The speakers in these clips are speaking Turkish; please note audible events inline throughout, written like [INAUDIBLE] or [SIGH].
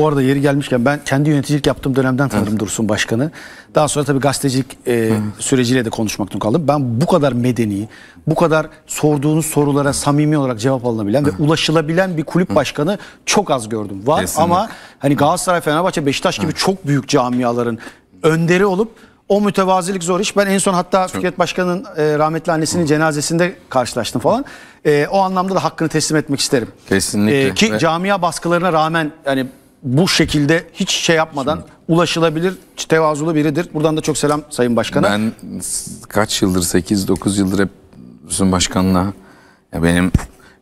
Bu arada yeri gelmişken ben kendi yöneticilik yaptığım dönemden tanıdım evet. Dursun Başkan'ı. Daha sonra tabii gazetecilik e, süreciyle de konuşmak kaldım. Ben bu kadar medeni, bu kadar sorduğunuz sorulara samimi olarak cevap alınabilen evet. ve ulaşılabilen bir kulüp evet. başkanı çok az gördüm. Var Kesinlikle. ama hani Galatasaray, Fenerbahçe, Beşiktaş gibi evet. çok büyük camiaların önderi olup o mütevazilik zor iş. Ben en son hatta Çok. Fikret Başkan'ın e, rahmetli annesinin Hı. cenazesinde karşılaştım falan. E, o anlamda da hakkını teslim etmek isterim. Kesinlikle. E, ki Ve... camia baskılarına rağmen yani bu şekilde hiç şey yapmadan Şimdi, ulaşılabilir, tevazulu biridir. Buradan da çok selam Sayın Başkan'a. Ben kaç yıldır, 8-9 yıldır hep Hüsnü Başkan'la benim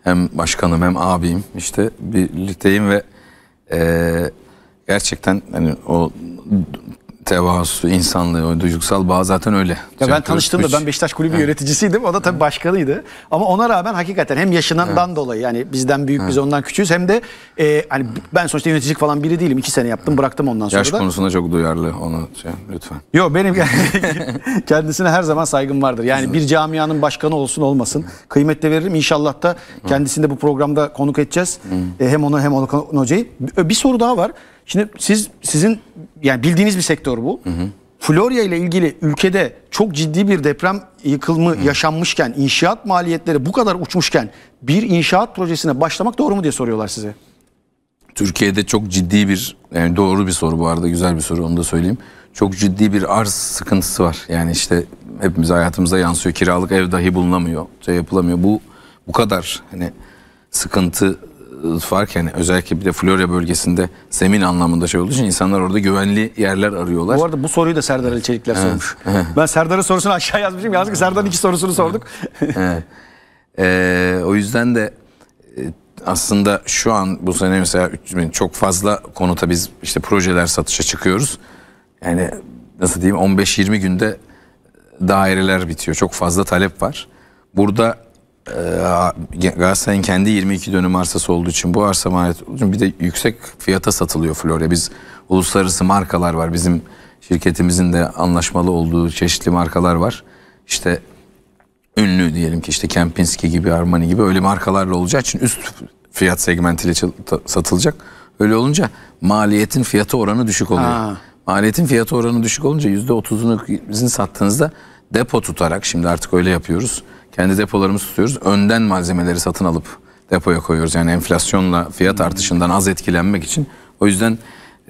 hem başkanım hem abim işte birlikteyim ve e, gerçekten hani o tevazu, insanlığı, duygusal bağ zaten öyle. Ya ben tanıştığımda ben Beşiktaş Kulübü yani. yöneticisiydim. O da tabii yani. başkanıydı. Ama ona rağmen hakikaten hem yaşından yani. dolayı yani bizden büyük yani. biz ondan küçüğüz hem de e, hani ben sonuçta yöneticilik falan biri değilim. iki sene yaptım bıraktım ondan sonra Yaş da. Yaş konusunda çok duyarlı onu şey, lütfen. Yok benim [LAUGHS] kendisine her zaman saygım vardır. Yani bir camianın başkanı olsun olmasın. Kıymetle veririm. İnşallah da kendisini de bu programda konuk edeceğiz. E, hem onu hem onu hocayı. Bir soru daha var. Şimdi siz sizin yani bildiğiniz bir sektör bu. Hı hı. Florya ile ilgili ülkede çok ciddi bir deprem yıkılımı Hı. yaşanmışken, inşaat maliyetleri bu kadar uçmuşken bir inşaat projesine başlamak doğru mu diye soruyorlar size. Türkiye'de çok ciddi bir, yani doğru bir soru bu arada güzel bir soru onu da söyleyeyim. Çok ciddi bir arz sıkıntısı var. Yani işte hepimiz hayatımıza yansıyor. Kiralık ev dahi bulunamıyor, şey yapılamıyor. Bu bu kadar hani sıkıntı fark yani özellikle bir de Florya bölgesinde zemin anlamında şey olduğu için insanlar orada güvenli yerler arıyorlar. Bu arada bu soruyu da Serdar Ali Çelikler evet. sormuş. [LAUGHS] Evet. ben Serdar'ın sorusunu aşağı yazmışım. Yazık evet. Serdar'ın iki sorusunu sorduk. evet. [LAUGHS] ee, o yüzden de e, aslında şu an bu sene mesela çok fazla konuta biz işte projeler satışa çıkıyoruz. Yani nasıl diyeyim 15-20 günde daireler bitiyor. Çok fazla talep var. Burada ee, Galatasaray'ın kendi 22 dönüm arsası olduğu için bu arsa maliyeti olduğu için bir de yüksek fiyata satılıyor Florya. Biz uluslararası markalar var. Bizim şirketimizin de anlaşmalı olduğu çeşitli markalar var. İşte ünlü diyelim ki işte Kempinski gibi Armani gibi öyle markalarla olacağı için üst fiyat segmentiyle satılacak. Öyle olunca maliyetin fiyatı oranı düşük oluyor. Ha. Maliyetin fiyatı oranı düşük olunca %30'unu sizin sattığınızda depo tutarak şimdi artık öyle yapıyoruz kendi depolarımız tutuyoruz. Önden malzemeleri satın alıp depoya koyuyoruz. Yani enflasyonla fiyat artışından az etkilenmek için. O yüzden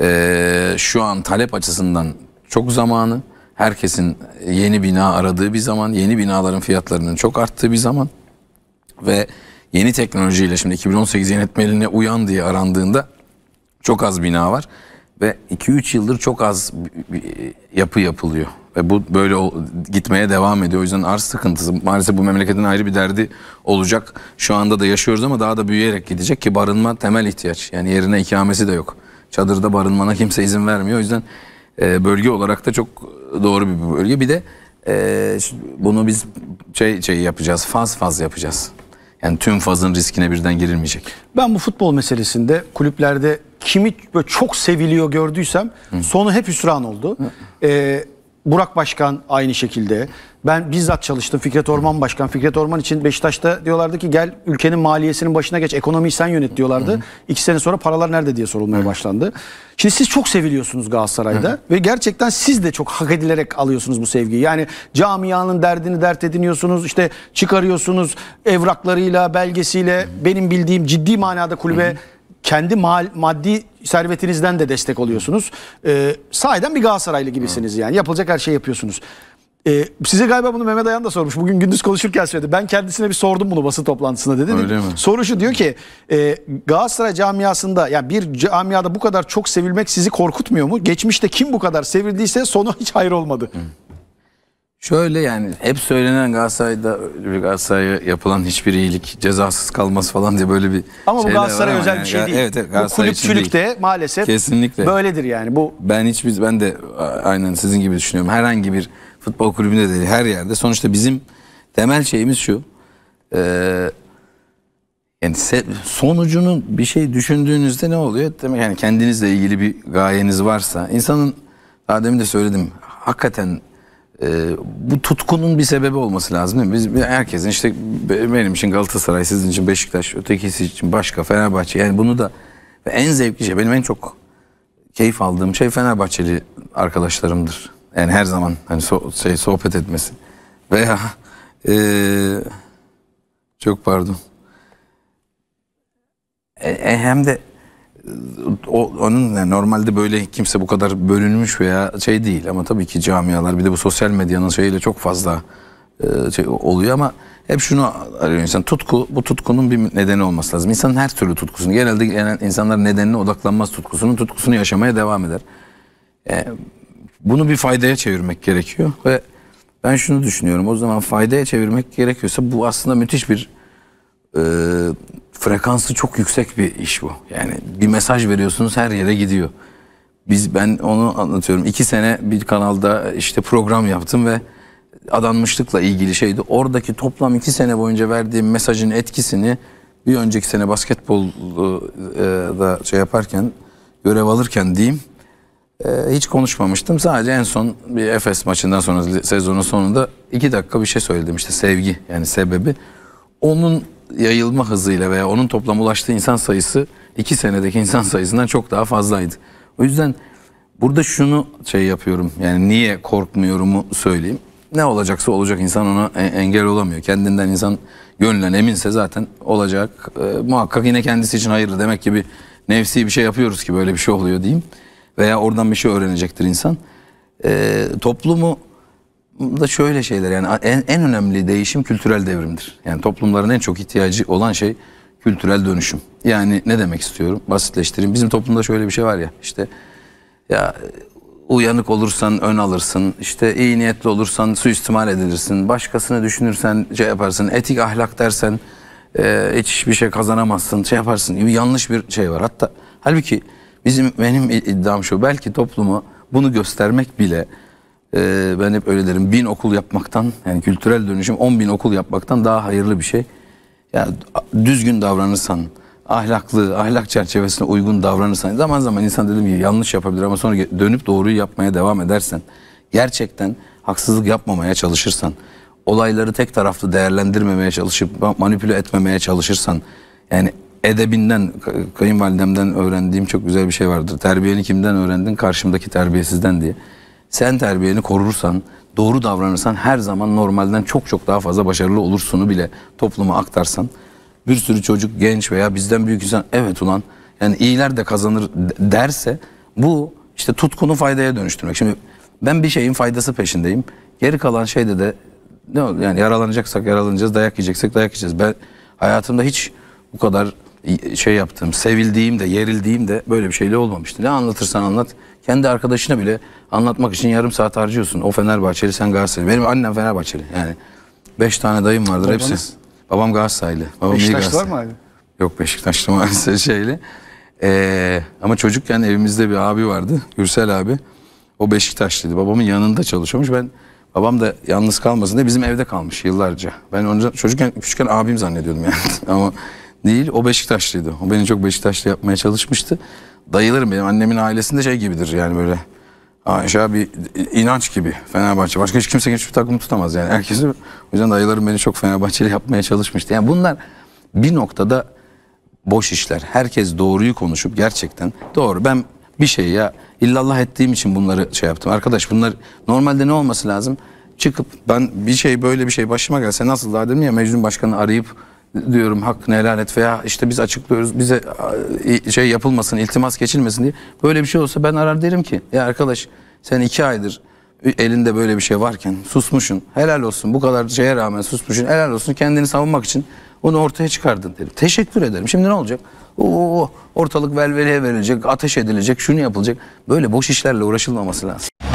e, şu an talep açısından çok zamanı. Herkesin yeni bina aradığı bir zaman, yeni binaların fiyatlarının çok arttığı bir zaman ve yeni teknolojiyle şimdi 2018 yönetmeliğine uyan diye arandığında çok az bina var ve 2-3 yıldır çok az yapı yapılıyor. Ve bu böyle gitmeye devam ediyor. O yüzden arz sıkıntısı maalesef bu memleketin ayrı bir derdi olacak. Şu anda da yaşıyoruz ama daha da büyüyerek gidecek ki barınma temel ihtiyaç. Yani yerine ikamesi de yok. Çadırda barınmana kimse izin vermiyor. O yüzden e, bölge olarak da çok doğru bir bölge. Bir de e, bunu biz şey şey yapacağız. Faz faz yapacağız. Yani tüm fazın riskine birden girilmeyecek. Ben bu futbol meselesinde kulüplerde kimi böyle çok seviliyor gördüysem Hı. sonu hep hüsran oldu. Hı. E, Burak Başkan aynı şekilde. Ben bizzat çalıştım Fikret Orman Başkan. Fikret Orman için Beşiktaş'ta diyorlardı ki gel ülkenin maliyesinin başına geç ekonomiyi sen yönet diyorlardı. Hı hı. İki sene sonra paralar nerede diye sorulmaya hı. başlandı. Şimdi siz çok seviliyorsunuz Galatasaray'da hı hı. ve gerçekten siz de çok hak edilerek alıyorsunuz bu sevgiyi. Yani camianın derdini dert ediniyorsunuz işte çıkarıyorsunuz evraklarıyla belgesiyle hı hı. benim bildiğim ciddi manada kulübe hı hı. kendi mal, maddi servetinizden de destek oluyorsunuz. E, ee, sahiden bir Galatasaraylı gibisiniz yani. Yapılacak her şeyi yapıyorsunuz. E, size galiba bunu Mehmet Ayan da sormuş. Bugün gündüz konuşurken söyledi. Ben kendisine bir sordum bunu basın toplantısında dedi. Öyle mi? Soru şu diyor ki e, Galatasaray camiasında yani bir camiada bu kadar çok sevilmek sizi korkutmuyor mu? Geçmişte kim bu kadar sevildiyse sonu hiç hayır olmadı. Hı. Şöyle yani hep söylenen Galatasaray'da Galatasaray'a yapılan hiçbir iyilik cezasız kalması falan diye böyle bir Ama bu şey Galatasaray özel yani. bir şey değil. Evet, evet bu kulüpçülük de maalesef Kesinlikle. böyledir yani. Bu Ben hiç biz ben de aynen sizin gibi düşünüyorum. Herhangi bir futbol kulübünde de her yerde. Sonuçta bizim temel şeyimiz şu. E, yani sonucunu bir şey düşündüğünüzde ne oluyor? Demek yani kendinizle ilgili bir gayeniz varsa insanın daha demin de söyledim hakikaten e, bu tutkunun bir sebebi olması lazım değil mi? Biz, herkesin işte benim için Galatasaray, sizin için Beşiktaş, ötekisi için başka Fenerbahçe. Yani bunu da en zevkli şey benim en çok keyif aldığım şey Fenerbahçeli arkadaşlarımdır. Yani her zaman hani so şey sohbet etmesi veya e, çok pardon e, e hem de o, onun yani normalde böyle kimse bu kadar bölünmüş veya şey değil ama tabii ki camialar bir de bu sosyal medyanın şeyiyle çok fazla e, şey oluyor ama hep şunu arıyor insan tutku bu tutkunun bir nedeni olması lazım. İnsanın her türlü tutkusunu genelde yani insanlar nedenine odaklanmaz tutkusunun tutkusunu yaşamaya devam eder. E, bunu bir faydaya çevirmek gerekiyor ve ben şunu düşünüyorum o zaman faydaya çevirmek gerekiyorsa bu aslında müthiş bir e, frekansı çok yüksek bir iş bu. Yani bir mesaj veriyorsunuz her yere gidiyor. Biz ben onu anlatıyorum. İki sene bir kanalda işte program yaptım ve adanmışlıkla ilgili şeydi. Oradaki toplam iki sene boyunca verdiğim mesajın etkisini bir önceki sene basketbolda e, e, şey yaparken görev alırken diyeyim e, hiç konuşmamıştım. Sadece en son bir Efes maçından sonra sezonun sonunda iki dakika bir şey söyledim işte sevgi yani sebebi. Onun yayılma hızıyla veya onun toplam ulaştığı insan sayısı 2 senedeki insan sayısından çok daha fazlaydı. O yüzden burada şunu şey yapıyorum yani niye korkmuyorumu söyleyeyim. Ne olacaksa olacak insan ona e, engel olamıyor. Kendinden insan gönlen eminse zaten olacak. E, muhakkak yine kendisi için hayırlı demek ki bir nefsi bir şey yapıyoruz ki böyle bir şey oluyor diyeyim. Veya oradan bir şey öğrenecektir insan. E, toplumu da şöyle şeyler yani en, en önemli değişim kültürel devrimdir. Yani toplumların en çok ihtiyacı olan şey kültürel dönüşüm. Yani ne demek istiyorum? Basitleştireyim. Bizim toplumda şöyle bir şey var ya işte ya uyanık olursan ön alırsın. İşte iyi niyetli olursan suistimal edilirsin. Başkasını düşünürsen şey yaparsın. Etik ahlak dersen e, hiç bir şey kazanamazsın. Şey yaparsın gibi yanlış bir şey var. Hatta halbuki bizim benim iddiam şu belki toplumu bunu göstermek bile ee, ben hep öyle derim. Bin okul yapmaktan yani kültürel dönüşüm on bin okul yapmaktan daha hayırlı bir şey. Yani düzgün davranırsan, ahlaklı, ahlak çerçevesine uygun davranırsan zaman zaman insan dedim gibi yanlış yapabilir ama sonra dönüp doğruyu yapmaya devam edersen gerçekten haksızlık yapmamaya çalışırsan olayları tek taraflı değerlendirmemeye çalışıp manipüle etmemeye çalışırsan yani edebinden kayınvalidemden öğrendiğim çok güzel bir şey vardır. Terbiyeni kimden öğrendin? Karşımdaki terbiyesizden diye sen terbiyeni korursan, doğru davranırsan her zaman normalden çok çok daha fazla başarılı olursunu bile topluma aktarsan bir sürü çocuk, genç veya bizden büyük insan evet ulan yani iyiler de kazanır derse bu işte tutkunu faydaya dönüştürmek. Şimdi ben bir şeyin faydası peşindeyim. Geri kalan şeyde de ne oluyor Yani yaralanacaksak yaralanacağız, dayak yiyeceksek dayak yiyeceğiz. Ben hayatımda hiç bu kadar şey yaptığım, sevildiğim de, yerildiğim de böyle bir şeyle olmamıştı. Ne anlatırsan anlat. Kendi arkadaşına bile anlatmak için yarım saat harcıyorsun. O Fenerbahçeli, sen Galatasaraylı. Benim annem Fenerbahçeli. Yani beş tane dayım vardır Babanız? hepsi. Babam Galatasaraylı. Babam Beşiktaşlı var mı abi? Yok Beşiktaşlı [LAUGHS] maalesef şeyle. Ee, ama çocukken evimizde bir abi vardı. Gürsel abi. O Beşiktaşlıydı. Babamın yanında çalışıyormuş. Ben babam da yalnız kalmasın diye bizim evde kalmış yıllarca. Ben onu çocukken küçükken abim zannediyordum yani. [LAUGHS] ama değil. O Beşiktaşlıydı. O beni çok Beşiktaşlı yapmaya çalışmıştı. Dayılarım benim annemin ailesinde şey gibidir yani böyle. Aşağı bir inanç gibi Fenerbahçe. Başka hiç kimse hiçbir takım tutamaz yani. Herkesi o yüzden dayılarım beni çok Fenerbahçeli yapmaya çalışmıştı. Yani bunlar bir noktada boş işler. Herkes doğruyu konuşup gerçekten doğru. Ben bir şey ya illallah ettiğim için bunları şey yaptım. Arkadaş bunlar normalde ne olması lazım? Çıkıp ben bir şey böyle bir şey başıma gelse nasıl daha dedim ya Mecnun Başkan'ı arayıp diyorum hakkını helal et veya işte biz açıklıyoruz bize e, şey yapılmasın iltimas geçilmesin diye. Böyle bir şey olsa ben arar derim ki ya arkadaş sen iki aydır elinde böyle bir şey varken susmuşsun helal olsun bu kadar şeye rağmen susmuşsun helal olsun kendini savunmak için onu ortaya çıkardın derim. Teşekkür ederim. Şimdi ne olacak? Oo, ortalık velveleye verilecek, ateş edilecek, şunu yapılacak. Böyle boş işlerle uğraşılmaması lazım.